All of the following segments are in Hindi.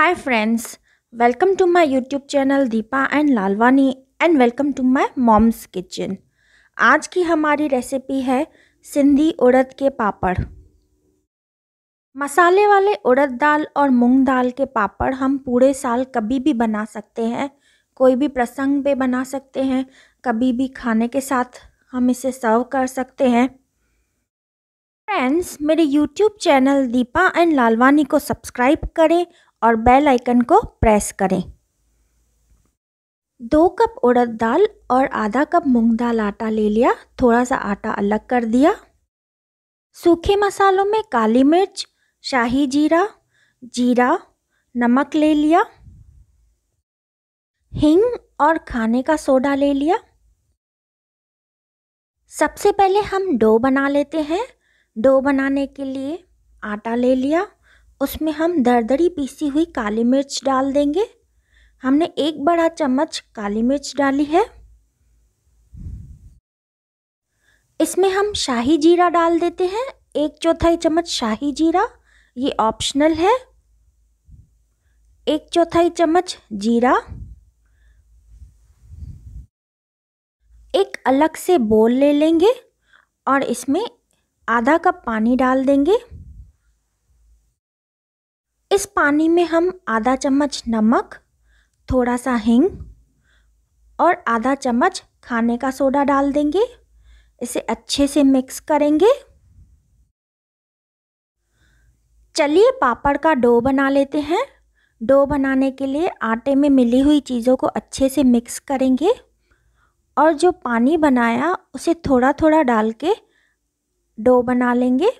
hi friends welcome to my YouTube channel Deepa and Lalwani and welcome to my mom's kitchen आज की हमारी रेसिपी है सिंधी उड़द के पापड़ मसाले वाले उड़द दाल और मूंग दाल के पापड़ हम पूरे साल कभी भी बना सकते हैं कोई भी प्रसंग पे बना सकते हैं कभी भी खाने के साथ हम इसे सर्व कर सकते हैं फ्रेंड्स मेरे YouTube channel Deepa and Lalwani को सब्सक्राइब करें और बेल आइकन को प्रेस करें दो कप उड़द दाल और आधा कप मूंग दाल आटा ले लिया थोड़ा सा आटा अलग कर दिया सूखे मसालों में काली मिर्च शाही जीरा जीरा नमक ले लिया हिंग और खाने का सोडा ले लिया सबसे पहले हम डो बना लेते हैं डो बनाने के लिए आटा ले लिया उसमें हम दरदरी पीसी हुई काली मिर्च डाल देंगे हमने एक बड़ा चम्मच काली मिर्च डाली है इसमें हम शाही जीरा डाल देते हैं एक चौथाई चम्मच शाही जीरा ये ऑप्शनल है एक चौथाई चम्मच जीरा एक अलग से बोल ले लेंगे और इसमें आधा कप पानी डाल देंगे इस पानी में हम आधा चम्मच नमक थोड़ा सा हिंग और आधा चम्मच खाने का सोडा डाल देंगे इसे अच्छे से मिक्स करेंगे चलिए पापड़ का डो बना लेते हैं डो बनाने के लिए आटे में मिली हुई चीज़ों को अच्छे से मिक्स करेंगे और जो पानी बनाया उसे थोड़ा थोड़ा डाल के डो बना लेंगे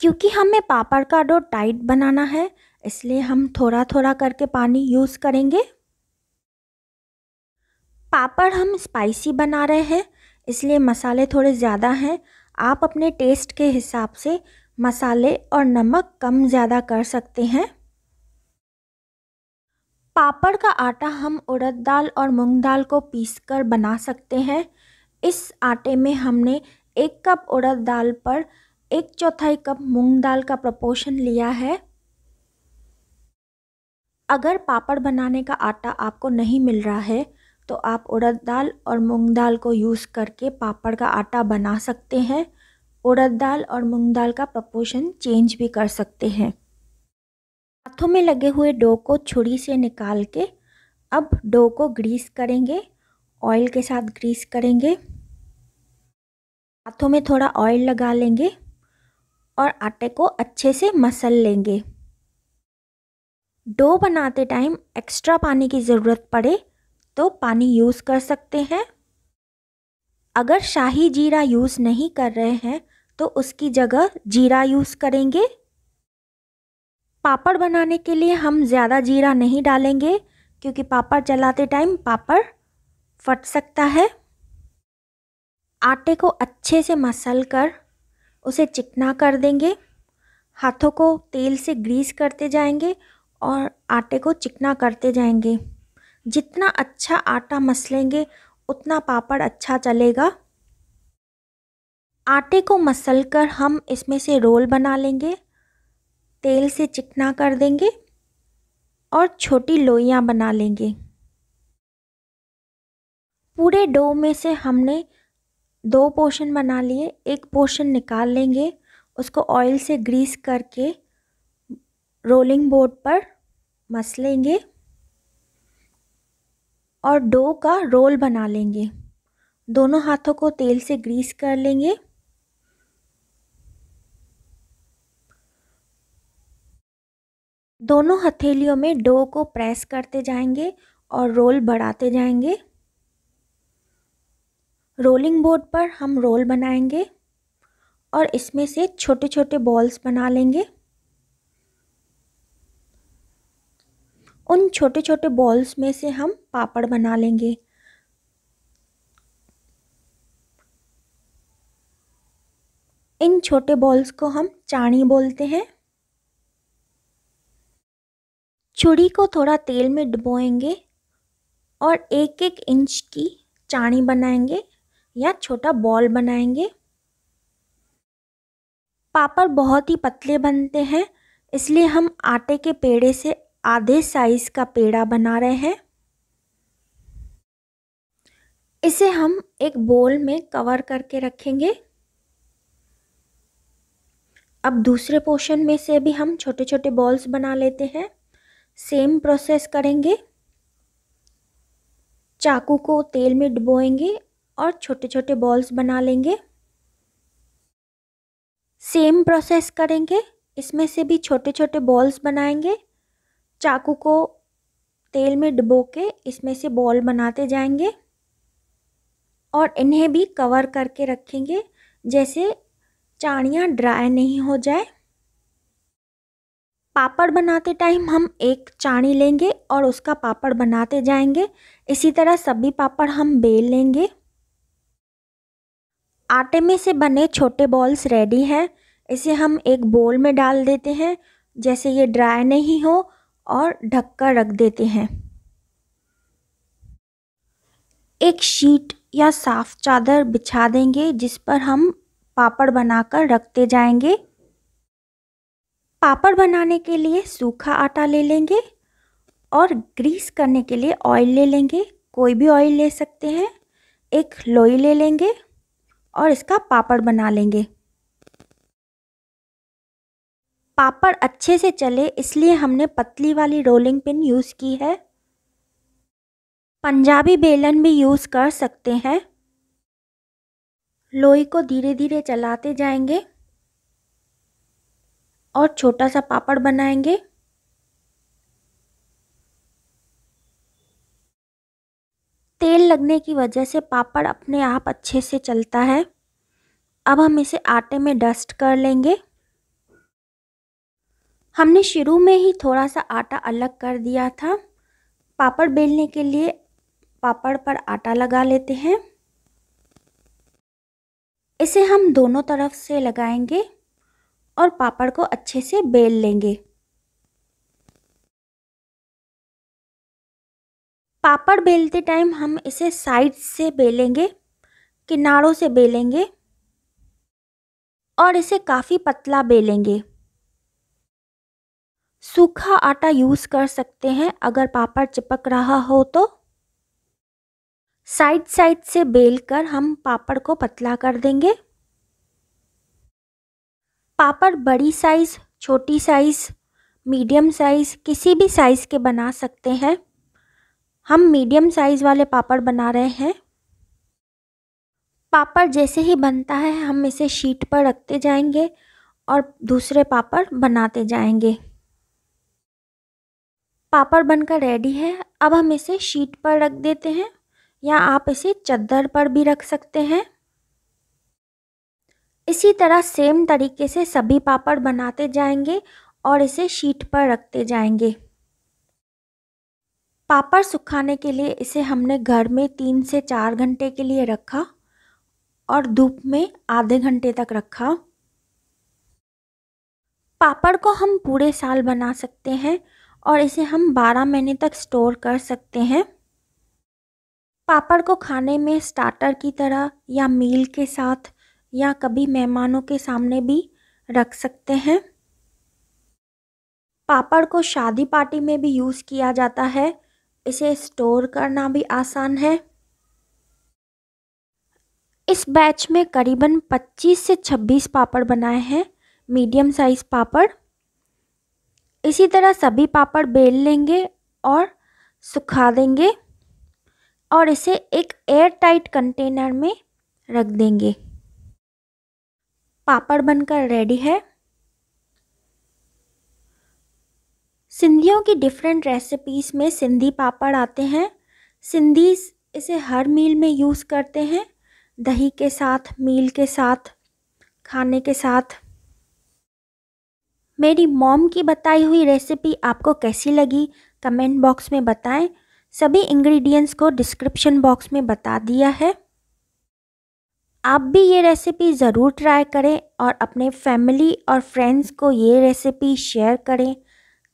क्योंकि हमें पापड़ का डो टाइट बनाना है इसलिए हम थोड़ा थोड़ा करके पानी यूज़ करेंगे पापड़ हम स्पाइसी बना रहे हैं इसलिए मसाले थोड़े ज़्यादा हैं आप अपने टेस्ट के हिसाब से मसाले और नमक कम ज़्यादा कर सकते हैं पापड़ का आटा हम उड़द दाल और मूंग दाल को पीसकर बना सकते हैं इस आटे में हमने एक कप उड़द दाल पर एक चौथाई कप मूंग दाल का प्रपोशन लिया है अगर पापड़ बनाने का आटा आपको नहीं मिल रहा है तो आप उड़द दाल और मूंग दाल को यूज़ करके पापड़ का आटा बना सकते हैं उड़द दाल और मूंग दाल का प्रपोशन चेंज भी कर सकते हैं हाथों में लगे हुए डो को छुरी से निकाल के अब डो को ग्रीस करेंगे ऑयल के साथ ग्रीस करेंगे हाथों में थोड़ा ऑयल लगा लेंगे और आटे को अच्छे से मसल लेंगे डो बनाते टाइम एक्स्ट्रा पानी की ज़रूरत पड़े तो पानी यूज़ कर सकते हैं अगर शाही जीरा यूज़ नहीं कर रहे हैं तो उसकी जगह जीरा यूज़ करेंगे पापड़ बनाने के लिए हम ज़्यादा जीरा नहीं डालेंगे क्योंकि पापड़ चलाते टाइम पापड़ फट सकता है आटे को अच्छे से मसल कर उसे चिकना कर देंगे हाथों को तेल से ग्रीस करते जाएंगे और आटे को चिकना करते जाएंगे जितना अच्छा आटा मसलेंगे उतना पापड़ अच्छा चलेगा आटे को मसल कर हम इसमें से रोल बना लेंगे तेल से चिकना कर देंगे और छोटी लोइयाँ बना लेंगे पूरे डो में से हमने दो पोर्शन बना लिए एक पोर्शन निकाल लेंगे उसको ऑयल से ग्रीस करके रोलिंग बोर्ड पर मस लेंगे और डो का रोल बना लेंगे दोनों हाथों को तेल से ग्रीस कर लेंगे दोनों हथेलियों में डो को प्रेस करते जाएंगे और रोल बढ़ाते जाएंगे रोलिंग बोर्ड पर हम रोल बनाएंगे और इसमें से छोटे छोटे बॉल्स बना लेंगे उन छोटे छोटे बॉल्स में से हम पापड़ बना लेंगे इन छोटे बॉल्स को हम चाणी बोलते हैं छुरी को थोड़ा तेल में डुबोएंगे और एक एक इंच की चाणी बनाएंगे या छोटा बॉल बनाएंगे पापड़ बहुत ही पतले बनते हैं इसलिए हम आटे के पेड़े से आधे साइज़ का पेड़ा बना रहे हैं इसे हम एक बोल में कवर करके रखेंगे अब दूसरे पोर्शन में से भी हम छोटे छोटे बॉल्स बना लेते हैं सेम प्रोसेस करेंगे चाकू को तेल में डुबोएंगे और छोटे छोटे बॉल्स बना लेंगे सेम प्रोसेस करेंगे इसमें से भी छोटे छोटे बॉल्स बनाएंगे चाकू को तेल में डुबो के इसमें से बॉल बनाते जाएंगे और इन्हें भी कवर करके रखेंगे जैसे चाणियाँ ड्राई नहीं हो जाए पापड़ बनाते टाइम हम एक चाणी लेंगे और उसका पापड़ बनाते जाएंगे इसी तरह सभी पापड़ हम बेल लेंगे आटे में से बने छोटे बॉल्स रेडी हैं इसे हम एक बोल में डाल देते हैं जैसे ये ड्राई नहीं हो और ढककर रख देते हैं एक शीट या साफ चादर बिछा देंगे जिस पर हम पापड़ बनाकर रखते जाएंगे पापड़ बनाने के लिए सूखा आटा ले लेंगे और ग्रीस करने के लिए ऑयल ले लेंगे कोई भी ऑयल ले सकते हैं एक लोई ले लेंगे और इसका पापड़ बना लेंगे पापड़ अच्छे से चले इसलिए हमने पतली वाली रोलिंग पिन यूज़ की है पंजाबी बेलन भी यूज़ कर सकते हैं लोई को धीरे धीरे चलाते जाएंगे और छोटा सा पापड़ बनाएंगे तेल लगने की वजह से पापड़ अपने आप अच्छे से चलता है अब हम इसे आटे में डस्ट कर लेंगे हमने शुरू में ही थोड़ा सा आटा अलग कर दिया था पापड़ बेलने के लिए पापड़ पर आटा लगा लेते हैं इसे हम दोनों तरफ से लगाएंगे और पापड़ को अच्छे से बेल लेंगे पापड़ बेलते टाइम हम इसे साइड से बेलेंगे किनारों से बेलेंगे और इसे काफ़ी पतला बेलेंगे सूखा आटा यूज़ कर सकते हैं अगर पापड़ चिपक रहा हो तो साइड साइड से बेलकर हम पापड़ को पतला कर देंगे पापड़ बड़ी साइज़ छोटी साइज़ मीडियम साइज़ किसी भी साइज़ के बना सकते हैं हम मीडियम साइज़ वाले पापड़ बना रहे हैं पापड़ जैसे ही बनता है हम इसे शीट पर रखते जाएंगे और दूसरे पापड़ बनाते जाएंगे पापड़ बनकर रेडी है अब हम इसे शीट पर रख देते हैं या आप इसे चद्दर पर भी रख सकते हैं इसी तरह सेम तरीके से सभी पापड़ बनाते जाएंगे और इसे शीट पर रखते जाएंगे पापड़ सुखाने के लिए इसे हमने घर में तीन से चार घंटे के लिए रखा और धूप में आधे घंटे तक रखा पापड़ को हम पूरे साल बना सकते हैं और इसे हम 12 महीने तक स्टोर कर सकते हैं पापड़ को खाने में स्टार्टर की तरह या मील के साथ या कभी मेहमानों के सामने भी रख सकते हैं पापड़ को शादी पार्टी में भी यूज़ किया जाता है इसे स्टोर करना भी आसान है इस बैच में करीबन 25 से 26 पापड़ बनाए हैं मीडियम साइज़ पापड़ इसी तरह सभी पापड़ बेल लेंगे और सुखा देंगे और इसे एक एयर टाइट कंटेनर में रख देंगे पापड़ बनकर रेडी है सिंधियों की डिफरेंट रेसिपीज़ में सिंधी पापड़ आते हैं सिंधी इसे हर मील में यूज़ करते हैं दही के साथ मील के साथ खाने के साथ मेरी मॉम की बताई हुई रेसिपी आपको कैसी लगी कमेंट बॉक्स में बताएं सभी इंग्रेडिएंट्स को डिस्क्रिप्शन बॉक्स में बता दिया है आप भी ये रेसिपी ज़रूर ट्राई करें और अपने फैमिली और फ्रेंड्स को ये रेसिपी शेयर करें